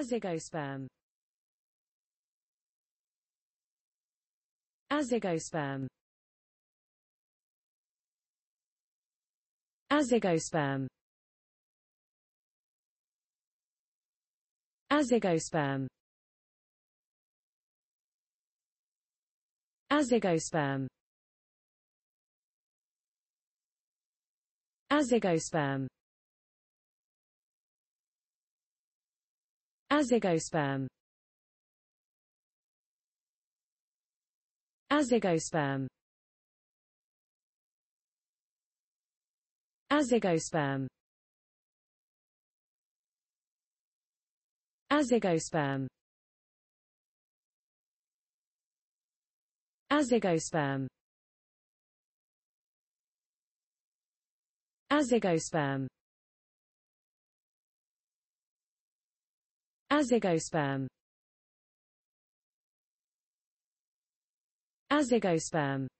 Azygosperm Azygosperm Azygosperm Azygosperm Azygosperm Azygosperm Azygosperm Azygosperm Azygosperm Azygosperm Azygosperm Azygosperm Azygosperm Azygosperm